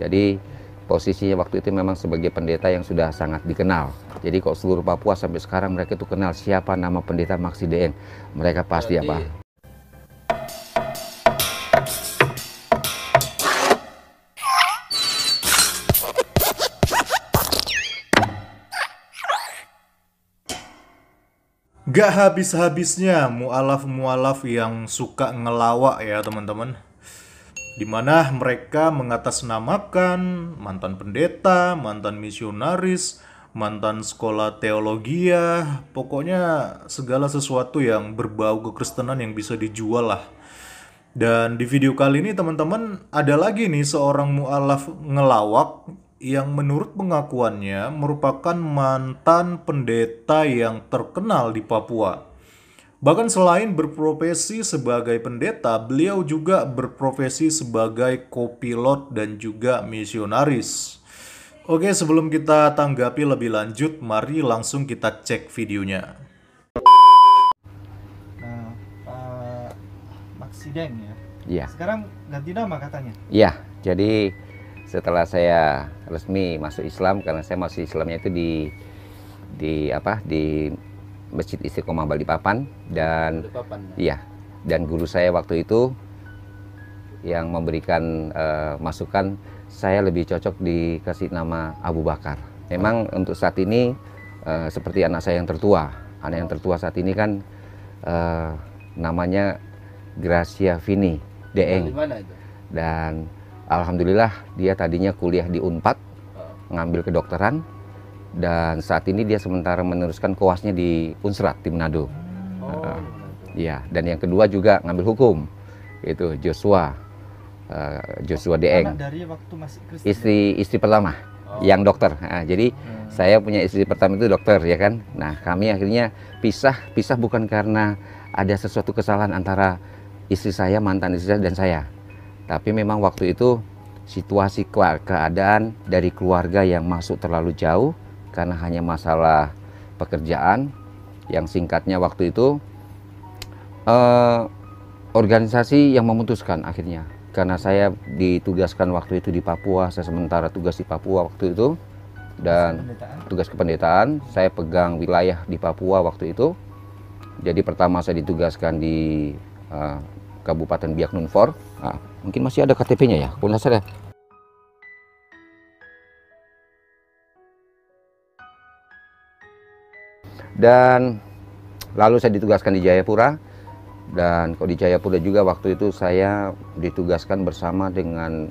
Jadi posisinya waktu itu memang sebagai pendeta yang sudah sangat dikenal. Jadi kok seluruh Papua sampai sekarang mereka itu kenal siapa nama pendeta Maksi Deng. Mereka pasti apa? Gak habis-habisnya mualaf-mualaf yang suka ngelawak ya teman-teman di mana mereka mengatasnamakan mantan pendeta, mantan misionaris, mantan sekolah teologi ya, pokoknya segala sesuatu yang berbau kekristenan yang bisa dijual lah. Dan di video kali ini teman-teman ada lagi nih seorang mualaf ngelawak yang menurut pengakuannya merupakan mantan pendeta yang terkenal di Papua. Bahkan selain berprofesi sebagai pendeta, beliau juga berprofesi sebagai kopilot dan juga misionaris. Oke, sebelum kita tanggapi lebih lanjut, mari langsung kita cek videonya. Nah, Pak Maksideng ya? Iya. Sekarang ganti nama katanya? Iya, jadi setelah saya resmi masuk Islam, karena saya masih Islamnya itu di di apa di Masjid Istiqomah Balikpapan dan Balikpapan. Ya. iya dan guru saya waktu itu yang memberikan uh, masukan saya lebih cocok dikasih nama Abu Bakar. Memang untuk saat ini uh, seperti anak saya yang tertua. Anak yang tertua saat ini kan uh, namanya Gracia Vini Deeng. Dan alhamdulillah dia tadinya kuliah di Unpad oh. ngambil kedokteran dan saat ini dia sementara meneruskan koasnya di Unsrat di Manado. Oh. Uh, ya, dan yang kedua juga ngambil hukum, itu Joshua, uh, Joshua oh, Deeng, dari waktu masih istri istri pertama oh. yang dokter. Nah, jadi hmm. saya punya istri pertama itu dokter ya kan. Nah kami akhirnya pisah pisah bukan karena ada sesuatu kesalahan antara istri saya mantan istri saya dan saya, tapi memang waktu itu situasi keadaan dari keluarga yang masuk terlalu jauh karena hanya masalah pekerjaan yang singkatnya waktu itu eh, organisasi yang memutuskan akhirnya karena saya ditugaskan waktu itu di Papua saya sementara tugas di Papua waktu itu dan tugas kependetaan saya pegang wilayah di Papua waktu itu jadi pertama saya ditugaskan di uh, Kabupaten Biak Numfor nah, mungkin masih ada KTP-nya ya kalau saya Dan lalu saya ditugaskan di Jayapura dan kalau di Jayapura juga waktu itu saya ditugaskan bersama dengan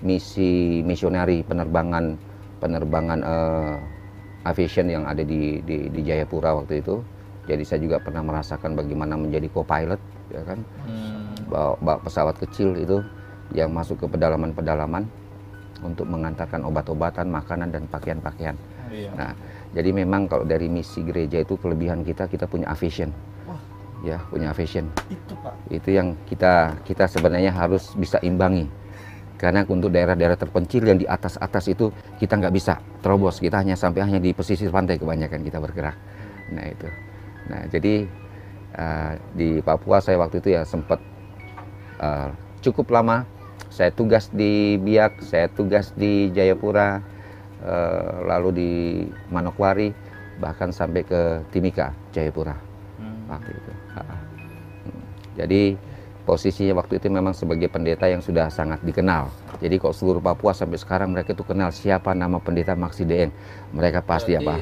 misi misionari penerbangan penerbangan uh, aviation yang ada di, di di Jayapura waktu itu. Jadi saya juga pernah merasakan bagaimana menjadi co-pilot ya kan. Hmm. Bawa, bawa pesawat kecil itu yang masuk ke pedalaman-pedalaman untuk mengantarkan obat-obatan, makanan dan pakaian-pakaian. Iya. Nah, jadi memang kalau dari misi gereja itu kelebihan kita kita punya avision. Wah. Ya, punya avision. Itu, Pak. Itu yang kita kita sebenarnya harus bisa imbangi. Karena untuk daerah-daerah terpencil yang di atas-atas itu kita nggak bisa terobos. Kita hanya sampai hanya di pesisir pantai kebanyakan kita bergerak. Nah, itu. Nah, jadi uh, di Papua saya waktu itu ya sempat uh, cukup lama saya tugas di Biak, saya tugas di Jayapura, Eh, lalu di Manokwari, bahkan sampai ke Timika, Jayapura hmm. waktu nah, itu. Hmm. Jadi posisinya waktu itu memang sebagai pendeta yang sudah sangat dikenal. Jadi kok seluruh Papua sampai sekarang mereka itu kenal siapa nama pendeta Maksi DN. Mereka pasti Jadi... apa?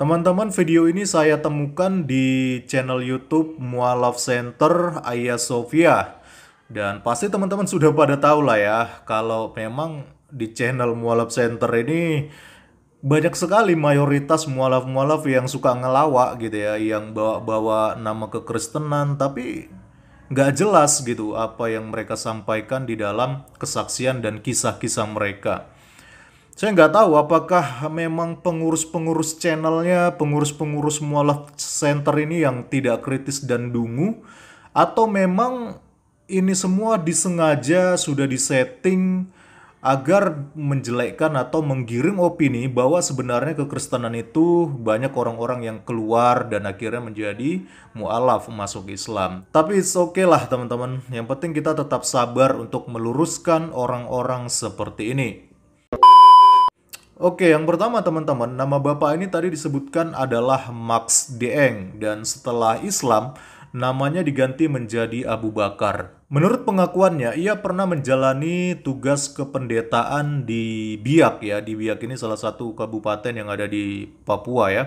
Teman-teman, video ini saya temukan di channel YouTube Mualaf Center Ayah Sofia. Dan pasti teman-teman sudah pada tahu lah ya, kalau memang di channel Mualaf Center ini banyak sekali mayoritas mualaf-mualaf yang suka ngelawak gitu ya, yang bawa-bawa nama kekristenan, tapi nggak jelas gitu apa yang mereka sampaikan di dalam kesaksian dan kisah-kisah mereka. Saya nggak tahu apakah memang pengurus-pengurus channelnya, pengurus-pengurus mualaf center ini yang tidak kritis dan dungu, atau memang ini semua disengaja sudah disetting agar menjelekkan atau menggiring opini bahwa sebenarnya kekristenan itu banyak orang-orang yang keluar dan akhirnya menjadi mualaf masuk Islam. Tapi it's okay lah teman-teman, yang penting kita tetap sabar untuk meluruskan orang-orang seperti ini. Oke, yang pertama teman-teman, nama bapak ini tadi disebutkan adalah Max Deeng dan setelah Islam, namanya diganti menjadi Abu Bakar. Menurut pengakuannya, ia pernah menjalani tugas kependetaan di Biak ya. Di Biak ini salah satu kabupaten yang ada di Papua ya.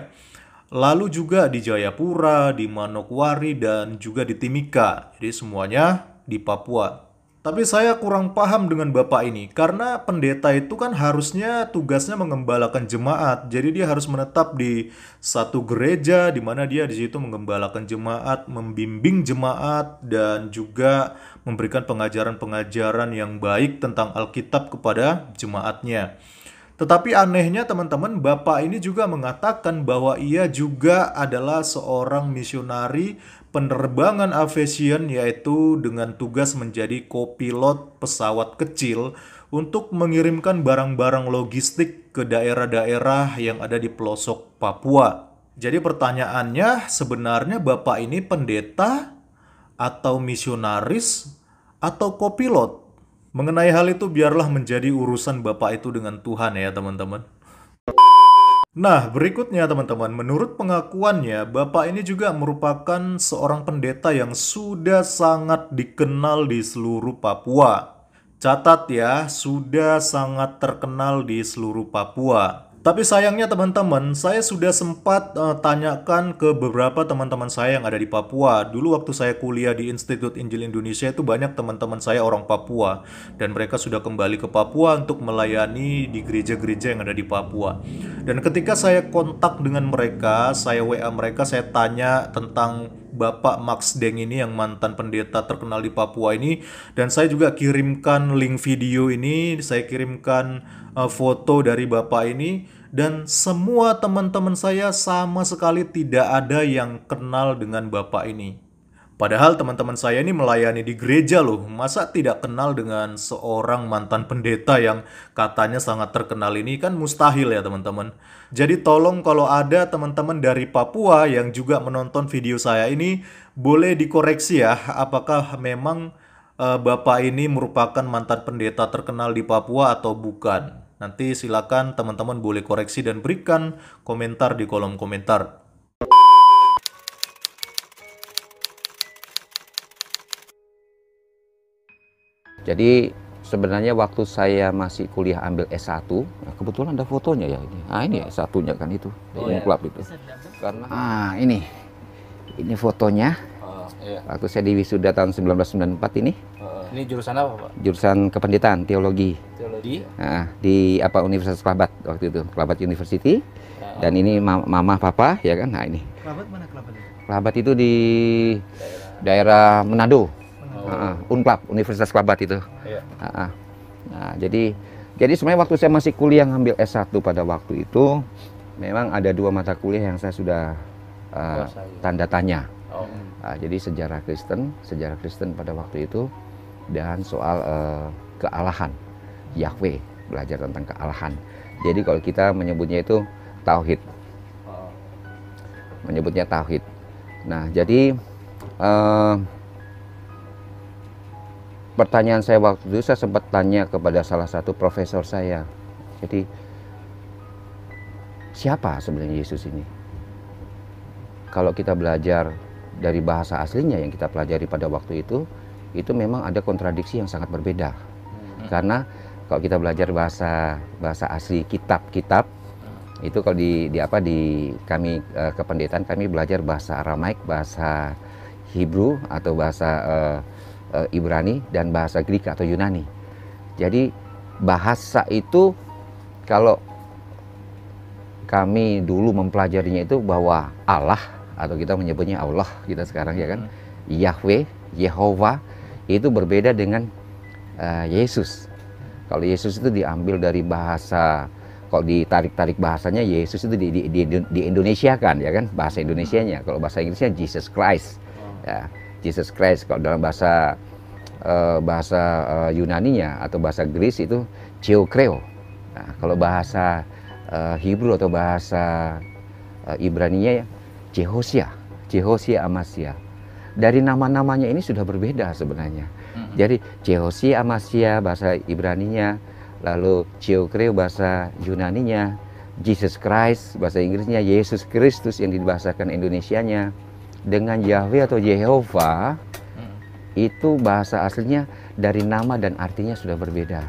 Lalu juga di Jayapura, di Manokwari, dan juga di Timika. Jadi semuanya di Papua. Tapi saya kurang paham dengan bapak ini, karena pendeta itu kan harusnya tugasnya mengembalakan jemaat. Jadi dia harus menetap di satu gereja, di mana dia di situ mengembalakan jemaat, membimbing jemaat, dan juga memberikan pengajaran-pengajaran yang baik tentang Alkitab kepada jemaatnya. Tetapi anehnya teman-teman, bapak ini juga mengatakan bahwa ia juga adalah seorang misionari penerbangan aviation yaitu dengan tugas menjadi kopilot pesawat kecil untuk mengirimkan barang-barang logistik ke daerah-daerah yang ada di pelosok Papua. Jadi pertanyaannya sebenarnya Bapak ini pendeta atau misionaris atau kopilot? Mengenai hal itu biarlah menjadi urusan Bapak itu dengan Tuhan ya teman-teman. Nah, berikutnya teman-teman, menurut pengakuannya, bapak ini juga merupakan seorang pendeta yang sudah sangat dikenal di seluruh Papua. Catat ya, sudah sangat terkenal di seluruh Papua. Tapi sayangnya teman-teman, saya sudah sempat uh, tanyakan ke beberapa teman-teman saya yang ada di Papua. Dulu waktu saya kuliah di Institut Injil Indonesia itu banyak teman-teman saya orang Papua dan mereka sudah kembali ke Papua untuk melayani di gereja-gereja yang ada di Papua. Dan ketika saya kontak dengan mereka, saya WA mereka, saya tanya tentang Bapak Max Deng ini yang mantan pendeta terkenal di Papua ini dan saya juga kirimkan link video ini, saya kirimkan uh, foto dari Bapak ini dan semua teman-teman saya sama sekali tidak ada yang kenal dengan Bapak ini. Padahal teman-teman saya ini melayani di gereja loh, masa tidak kenal dengan seorang mantan pendeta yang katanya sangat terkenal ini kan mustahil ya teman-teman. Jadi tolong kalau ada teman-teman dari Papua yang juga menonton video saya ini, boleh dikoreksi ya apakah memang uh, Bapak ini merupakan mantan pendeta terkenal di Papua atau bukan. Nanti silakan teman-teman boleh koreksi dan berikan komentar di kolom komentar. Jadi sebenarnya waktu saya masih kuliah ambil S1, nah ya kebetulan ada fotonya ya ini. Ah ini ya S1-nya kan itu, oh, ya. klub itu. Karena ah ini. Ini fotonya. Uh, iya. Waktu saya di wisuda tahun 1994 ini. Uh, ini jurusan apa, Pak? Jurusan kependidikan teologi. Teologi. Nah, di apa Universitas Kelabat waktu itu, Kelabat University. Uh, Dan ini ma mama papa ya kan. Nah ini. Kelabat mana Kelabat? Kelabat itu di daerah, daerah Manado uh, Unclub Universitas Kelabat itu yeah. Iya. uh, uh. nah jadi jadi sebenarnya waktu saya masih kuliah ngambil S1 pada waktu itu memang ada dua mata kuliah yang saya sudah uh, tanda tanya oh. uh, jadi sejarah Kristen sejarah Kristen pada waktu itu dan soal uh, kealahan Yahweh belajar tentang kealahan jadi kalau kita menyebutnya itu tauhid oh. menyebutnya tauhid nah jadi uh, pertanyaan saya waktu itu saya sempat tanya kepada salah satu profesor saya. Jadi siapa sebenarnya Yesus ini? Kalau kita belajar dari bahasa aslinya yang kita pelajari pada waktu itu, itu memang ada kontradiksi yang sangat berbeda. Hmm. Karena kalau kita belajar bahasa bahasa asli kitab-kitab itu kalau di, di apa di kami eh, kependetaan kami belajar bahasa Aramaik, bahasa Hebrew atau bahasa uh, e, Ibrani dan bahasa Greek atau Yunani. Jadi bahasa itu kalau kami dulu mempelajarinya itu bahwa Allah atau kita menyebutnya Allah kita sekarang ya kan hmm. Yahweh, Yehova itu berbeda dengan uh, Yesus. Kalau Yesus itu diambil dari bahasa kalau ditarik-tarik bahasanya Yesus itu di, di, di, di Indonesia kan ya kan bahasa Indonesianya. Hmm. Kalau bahasa Inggrisnya Jesus Christ. Hmm. Ya Jesus Christ kalau dalam bahasa uh, bahasa uh, eh, nya atau bahasa Greece itu Theokreo. Nah, kalau bahasa uh, Hebrew atau bahasa uh, nya ya Jehosia, Jehosia Amasia. Dari nama-namanya ini sudah berbeda sebenarnya. Mm-hmm. Jadi Jehosia Amasia bahasa Ibrani-nya, lalu Theokreo bahasa Yunani-nya, Jesus Christ bahasa Inggrisnya, Yesus Kristus yang dibahasakan Indonesianya dengan Yahweh atau Yehova hmm. itu bahasa aslinya dari nama dan artinya sudah berbeda.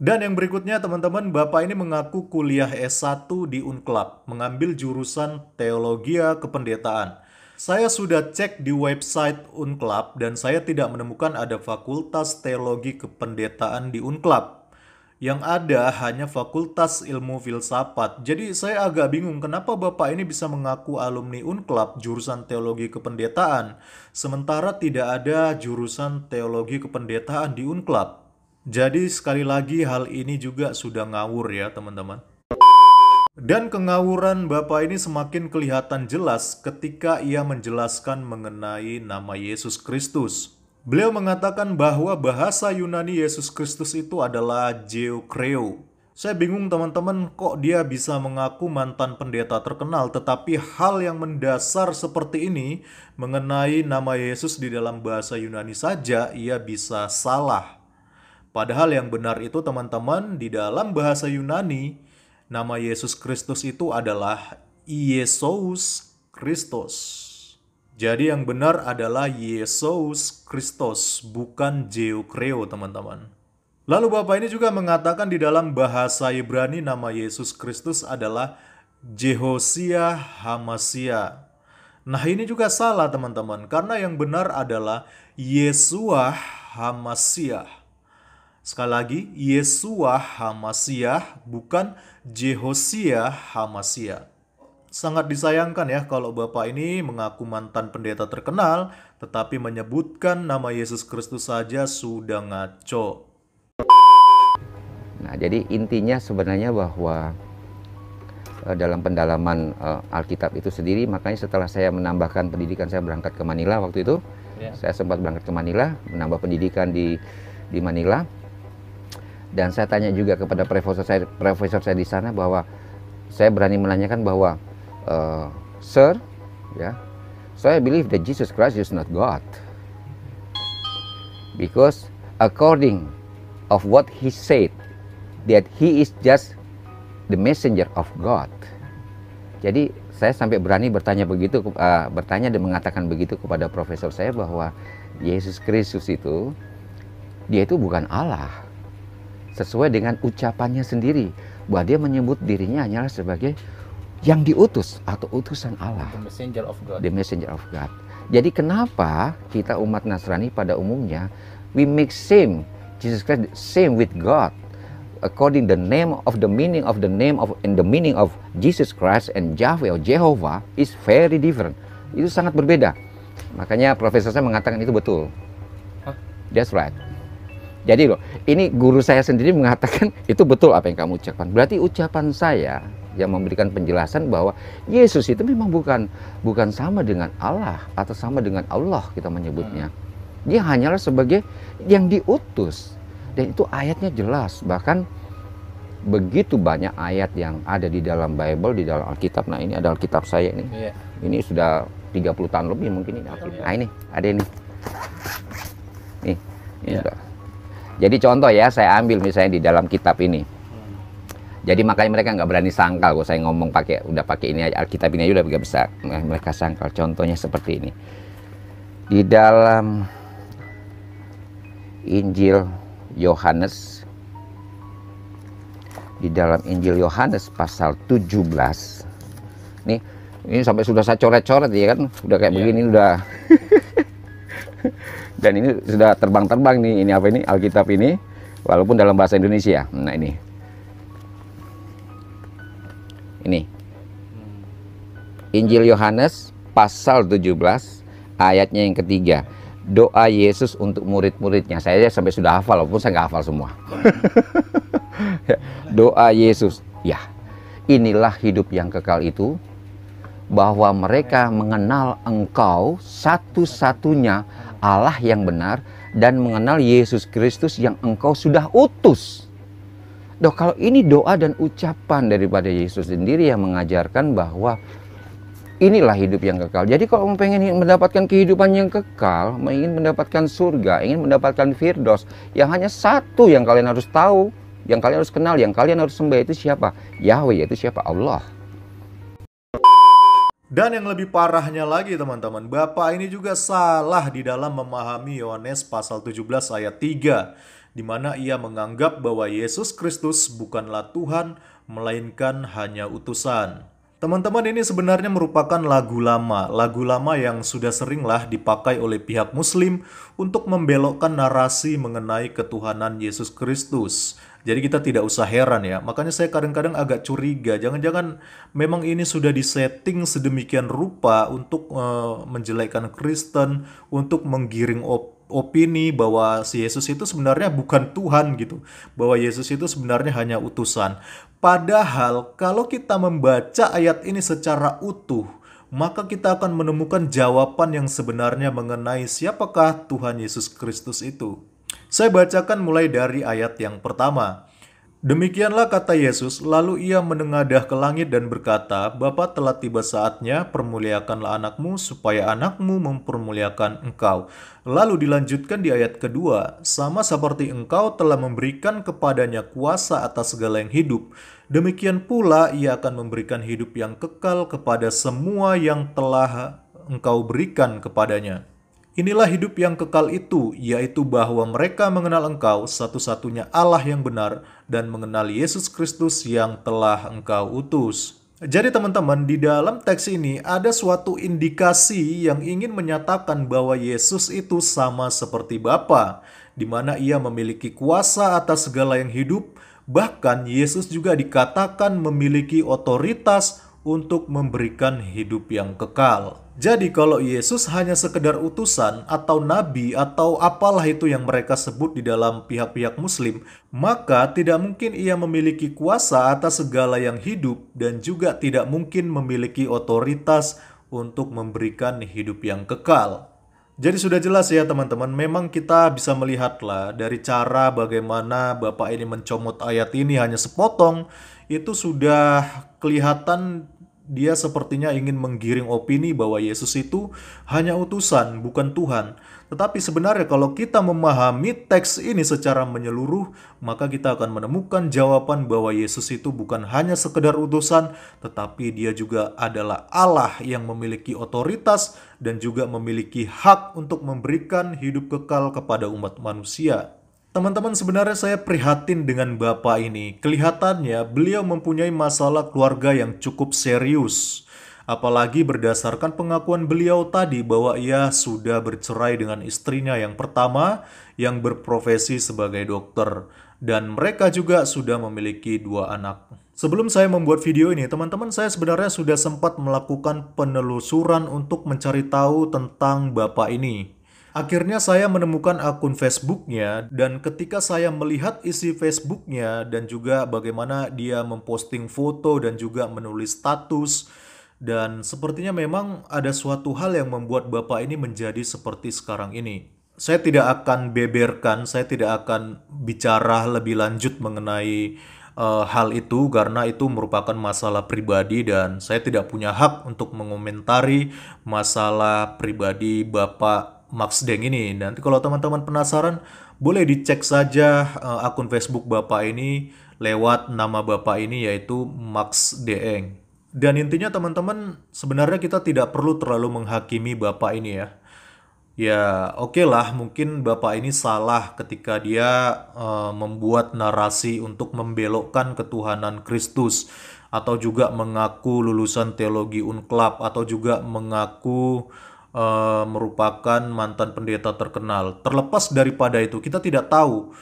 Dan yang berikutnya teman-teman, Bapak ini mengaku kuliah S1 di Unclub, mengambil jurusan teologi Kependetaan. Saya sudah cek di website Unclub dan saya tidak menemukan ada fakultas teologi kependetaan di Unclub yang ada hanya Fakultas Ilmu Filsafat. Jadi saya agak bingung kenapa Bapak ini bisa mengaku alumni UNCLAP jurusan Teologi Kependetaan, sementara tidak ada jurusan Teologi Kependetaan di UNCLAP. Jadi sekali lagi hal ini juga sudah ngawur ya teman-teman. Dan kengawuran Bapak ini semakin kelihatan jelas ketika ia menjelaskan mengenai nama Yesus Kristus. Beliau mengatakan bahwa bahasa Yunani Yesus Kristus itu adalah Geokreo. Saya bingung teman-teman kok dia bisa mengaku mantan pendeta terkenal tetapi hal yang mendasar seperti ini mengenai nama Yesus di dalam bahasa Yunani saja ia bisa salah. Padahal yang benar itu teman-teman di dalam bahasa Yunani nama Yesus Kristus itu adalah Yesus Kristus. Jadi yang benar adalah Yesus Kristus, bukan Jeokreo, teman-teman. Lalu Bapak ini juga mengatakan di dalam bahasa Ibrani nama Yesus Kristus adalah Jehosia Hamasia. Nah ini juga salah teman-teman, karena yang benar adalah Yesua Hamasiah. Sekali lagi, Yesua Hamasiah bukan Jehosia Hamasiah sangat disayangkan ya kalau Bapak ini mengaku mantan pendeta terkenal, tetapi menyebutkan nama Yesus Kristus saja sudah ngaco. Nah, jadi intinya sebenarnya bahwa eh, dalam pendalaman uh, Alkitab itu sendiri. Makanya setelah saya menambahkan pendidikan saya berangkat ke Manila waktu itu, yeah. saya sempat berangkat ke Manila menambah pendidikan di di Manila. Dan saya tanya juga kepada profesor saya profesor saya di sana bahwa saya berani menanyakan bahwa uh, "Sir, yeah, so I believe that Jesus Christ is not God because according of what he said that he is just the messenger of God." Jadi saya sampai berani bertanya begitu, uh, bertanya dan mengatakan begitu kepada profesor saya bahwa Yesus Kristus itu dia itu bukan Allah sesuai dengan ucapannya sendiri bahwa dia menyebut dirinya hanyalah sebagai yang diutus atau utusan Allah. The messenger of God. The messenger of God. Jadi kenapa kita umat Nasrani pada umumnya we make same Jesus Christ same with God according the name of the meaning of the name of and the meaning of Jesus Christ and Yahweh or Jehovah is very different. Itu sangat berbeda. Makanya profesor saya mengatakan itu betul. Huh? That's right. Jadi loh, ini guru saya sendiri mengatakan itu betul apa yang kamu ucapkan. Berarti ucapan saya yang memberikan penjelasan bahwa Yesus itu memang bukan bukan sama dengan Allah atau sama dengan Allah kita menyebutnya. Hmm. Dia hanyalah sebagai yang diutus dan itu ayatnya jelas bahkan begitu banyak ayat yang ada di dalam Bible di dalam Alkitab. Nah ini adalah Alkitab saya ini. Yeah. Ini sudah 30 tahun lebih mungkin ini. Alkitab. Iya. Nah ini ada ini. Nih ini yeah. Iya. Jadi contoh ya saya ambil misalnya di dalam kitab ini jadi makanya mereka nggak berani sangkal. Kalau saya ngomong pakai udah pakai ini aja Alkitab ini aja udah nggak bisa mereka sangkal. Contohnya seperti ini. Di dalam Injil Yohanes di dalam Injil Yohanes pasal 17. Nih, ini sampai sudah saya coret-coret ya kan, udah kayak yeah. begini udah. Dan ini sudah terbang-terbang nih, ini apa ini Alkitab ini, walaupun dalam bahasa Indonesia. Nah ini ini. Injil Yohanes pasal 17 ayatnya yang ketiga. Doa Yesus untuk murid-muridnya. Saya sampai sudah hafal walaupun saya nggak hafal semua. Doa Yesus. Ya, inilah hidup yang kekal itu bahwa mereka mengenal engkau satu-satunya Allah yang benar dan mengenal Yesus Kristus yang engkau sudah utus. Doh kalau ini doa dan ucapan daripada Yesus sendiri yang mengajarkan bahwa inilah hidup yang kekal. Jadi kalau mau pengen mendapatkan kehidupan yang kekal, ingin mendapatkan surga, ingin mendapatkan firdos, yang hanya satu yang kalian harus tahu, yang kalian harus kenal, yang kalian harus sembah itu siapa? Yahweh, itu siapa? Allah. Dan yang lebih parahnya lagi teman-teman, Bapak ini juga salah di dalam memahami Yohanes pasal 17 ayat 3 di mana ia menganggap bahwa Yesus Kristus bukanlah Tuhan, melainkan hanya utusan. Teman-teman, ini sebenarnya merupakan lagu lama, lagu lama yang sudah seringlah dipakai oleh pihak Muslim untuk membelokkan narasi mengenai ketuhanan Yesus Kristus. Jadi kita tidak usah heran ya. Makanya saya kadang-kadang agak curiga, jangan-jangan memang ini sudah disetting sedemikian rupa untuk uh, menjelekkan Kristen, untuk menggiring op opini bahwa si Yesus itu sebenarnya bukan Tuhan gitu, bahwa Yesus itu sebenarnya hanya utusan. Padahal kalau kita membaca ayat ini secara utuh, maka kita akan menemukan jawaban yang sebenarnya mengenai siapakah Tuhan Yesus Kristus itu. Saya bacakan mulai dari ayat yang pertama. Demikianlah kata Yesus, lalu ia menengadah ke langit dan berkata, Bapa telah tiba saatnya, permuliakanlah anakmu, supaya anakmu mempermuliakan engkau. Lalu dilanjutkan di ayat kedua, sama seperti engkau telah memberikan kepadanya kuasa atas segala yang hidup, demikian pula ia akan memberikan hidup yang kekal kepada semua yang telah engkau berikan kepadanya. Inilah hidup yang kekal itu, yaitu bahwa mereka mengenal Engkau, satu-satunya Allah yang benar, dan mengenal Yesus Kristus yang telah Engkau utus. Jadi, teman-teman, di dalam teks ini ada suatu indikasi yang ingin menyatakan bahwa Yesus itu sama seperti Bapa, di mana Ia memiliki kuasa atas segala yang hidup. Bahkan Yesus juga dikatakan memiliki otoritas untuk memberikan hidup yang kekal. Jadi kalau Yesus hanya sekedar utusan atau nabi atau apalah itu yang mereka sebut di dalam pihak-pihak muslim, maka tidak mungkin ia memiliki kuasa atas segala yang hidup dan juga tidak mungkin memiliki otoritas untuk memberikan hidup yang kekal. Jadi sudah jelas ya teman-teman, memang kita bisa melihatlah dari cara bagaimana Bapak ini mencomot ayat ini hanya sepotong, itu sudah kelihatan dia sepertinya ingin menggiring opini bahwa Yesus itu hanya utusan, bukan Tuhan. Tetapi sebenarnya kalau kita memahami teks ini secara menyeluruh, maka kita akan menemukan jawaban bahwa Yesus itu bukan hanya sekedar utusan, tetapi dia juga adalah Allah yang memiliki otoritas dan juga memiliki hak untuk memberikan hidup kekal kepada umat manusia. Teman-teman, sebenarnya saya prihatin dengan Bapak ini. Kelihatannya beliau mempunyai masalah keluarga yang cukup serius. Apalagi berdasarkan pengakuan beliau tadi bahwa ia sudah bercerai dengan istrinya yang pertama yang berprofesi sebagai dokter. Dan mereka juga sudah memiliki dua anak. Sebelum saya membuat video ini, teman-teman saya sebenarnya sudah sempat melakukan penelusuran untuk mencari tahu tentang Bapak ini. Akhirnya saya menemukan akun Facebooknya dan ketika saya melihat isi Facebooknya dan juga bagaimana dia memposting foto dan juga menulis status dan sepertinya memang ada suatu hal yang membuat bapak ini menjadi seperti sekarang ini. Saya tidak akan beberkan, saya tidak akan bicara lebih lanjut mengenai uh, hal itu karena itu merupakan masalah pribadi dan saya tidak punya hak untuk mengomentari masalah pribadi Bapak Max Deng ini. Nanti kalau teman-teman penasaran, boleh dicek saja uh, akun Facebook Bapak ini lewat nama Bapak ini yaitu Max Deng. Dan intinya teman-teman, sebenarnya kita tidak perlu terlalu menghakimi Bapak ini ya. Ya, oke okay lah, mungkin Bapak ini salah ketika dia uh, membuat narasi untuk membelokkan ketuhanan Kristus atau juga mengaku lulusan teologi Unklap atau juga mengaku Eh, merupakan mantan pendeta terkenal. Terlepas daripada itu, kita tidak tahu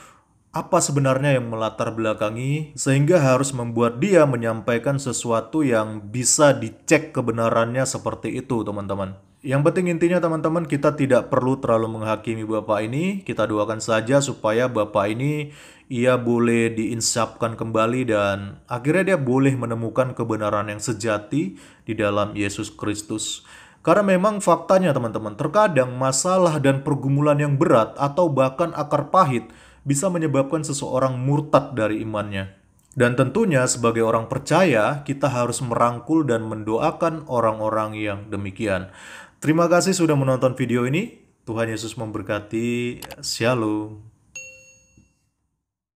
apa sebenarnya yang melatar belakangi sehingga harus membuat dia menyampaikan sesuatu yang bisa dicek kebenarannya seperti itu, teman-teman. Yang penting intinya teman-teman kita tidak perlu terlalu menghakimi Bapak ini. Kita doakan saja supaya Bapak ini ia boleh diinsapkan kembali dan akhirnya dia boleh menemukan kebenaran yang sejati di dalam Yesus Kristus. Karena memang faktanya teman-teman, terkadang masalah dan pergumulan yang berat atau bahkan akar pahit bisa menyebabkan seseorang murtad dari imannya. Dan tentunya sebagai orang percaya, kita harus merangkul dan mendoakan orang-orang yang demikian. Terima kasih sudah menonton video ini. Tuhan Yesus memberkati. Shalom.